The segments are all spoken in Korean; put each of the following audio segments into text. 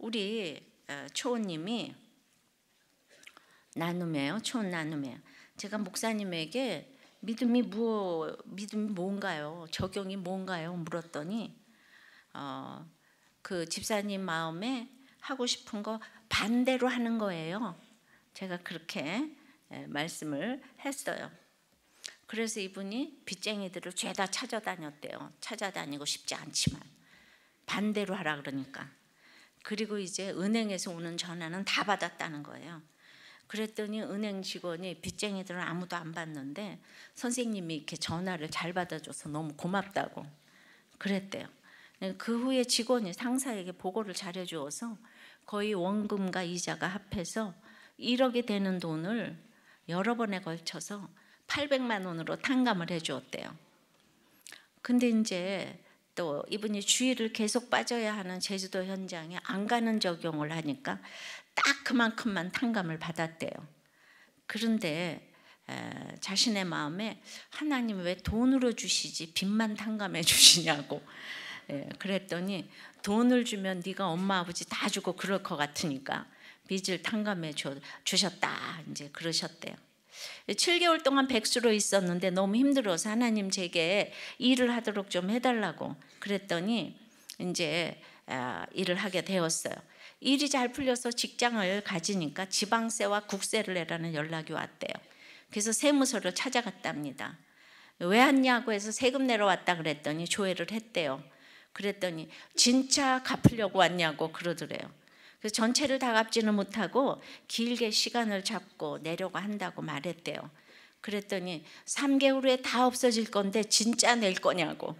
우리 어, 초원님이 나눔이에요. 초원 나눔이에요. 제가 목사님에게 믿음이 무 뭐, 믿음이 뭔가요? 적용이 뭔가요? 물었더니 어, 그 집사님 마음에 하고 싶은 거 반대로 하는 거예요. 제가 그렇게 예, 말씀을 했어요. 그래서 이분이 빚쟁이들을 죄다 찾아다녔대요. 찾아다니고 싶지 않지만 반대로 하라 그러니까. 그리고 이제 은행에서 오는 전화는 다 받았다는 거예요. 그랬더니 은행 직원이 빚쟁이들은 아무도 안 받는데 선생님이 이렇게 전화를 잘 받아줘서 너무 고맙다고 그랬대요. 그 후에 직원이 상사에게 보고를 잘해주어서 거의 원금과 이자가 합해서 1억이 되는 돈을 여러 번에 걸쳐서 800만 원으로 탕감을 해주었대요. 근데 이제 또 이분이 주의를 계속 빠져야 하는 제주도 현장에 안 가는 적용을 하니까 딱 그만큼만 탕감을 받았대요. 그런데 에, 자신의 마음에 하나님 왜 돈으로 주시지 빚만 탕감해 주시냐고 예, 그랬더니 돈을 주면 네가 엄마 아버지 다 주고 그럴 것 같으니까 빚을 탕감해 주, 셨다 이제 그러셨대요. 7개월 동안 백수로 있었는데 너무 힘들어서 하나님 제게 일을 하도록 좀 해달라고 그랬더니 이제 아, 일을 하게 되었어요. 일이 잘 풀려서 직장을 가지니까 지방세와 국세를 내라는 연락이 왔대요. 그래서 세무서로 찾아갔답니다. 왜 왔냐고 해서 세금 내러 왔다 그랬더니 조회를 했대요. 그랬더니 진짜 갚으려고 왔냐고 그러더래요. 그래서 전체를 다 갚지는 못하고 길게 시간을 잡고 내려고 한다고 말했대요. 그랬더니 3개월 후에 다 없어질 건데 진짜 낼 거냐고.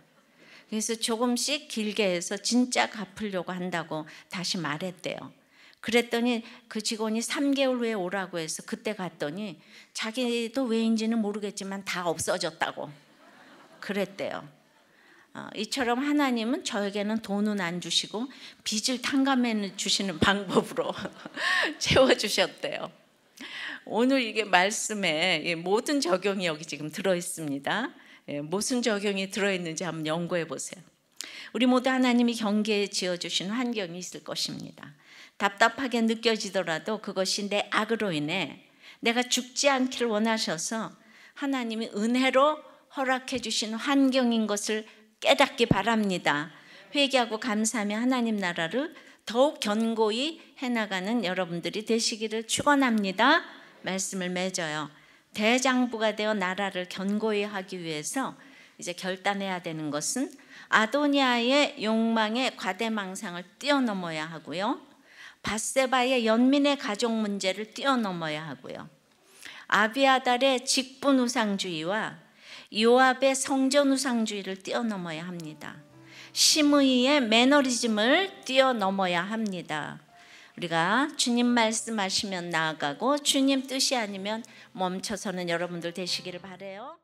그래서 조금씩 길게 해서 진짜 갚으려고 한다고 다시 말했대요. 그랬더니 그 직원이 3개월 후에 오라고 해서 그때 갔더니 자기도 왜인지는 모르겠지만 다 없어졌다고 그랬대요. 어, 이처럼 하나님은 저에게는 돈은 안 주시고 빚을 탕감해 주시는 방법으로 채워 주셨대요. 오늘 이게 말씀에 모든 적용이 여기 지금 들어 있습니다. 예, 무슨 적용이 들어 있는지 한번 연구해 보세요. 우리 모두 하나님이 경계에 지어 주신 환경이 있을 것입니다. 답답하게 느껴지더라도 그것이 내 악으로 인해 내가 죽지 않기를 원하셔서 하나님이 은혜로 허락해 주신 환경인 것을 깨닫기 바랍니다. 회개하고 감사하며 하나님 나라를 더욱 견고히 해나가는 여러분들이 되시기를 축원합니다. 말씀을 맺어요. 대장부가 되어 나라를 견고히 하기 위해서 이제 결단해야 되는 것은 아도니아의 욕망의 과대망상을 뛰어넘어야 하고요. 바세바의 연민의 가족 문제를 뛰어넘어야 하고요. 아비아달의 직분 우상주의와 요압의 성전우상주의를 뛰어넘어야 합니다. 심의의 매너리즘을 뛰어넘어야 합니다. 우리가 주님 말씀하시면 나아가고 주님 뜻이 아니면 멈춰서는 여러분들 되시기를 바래요.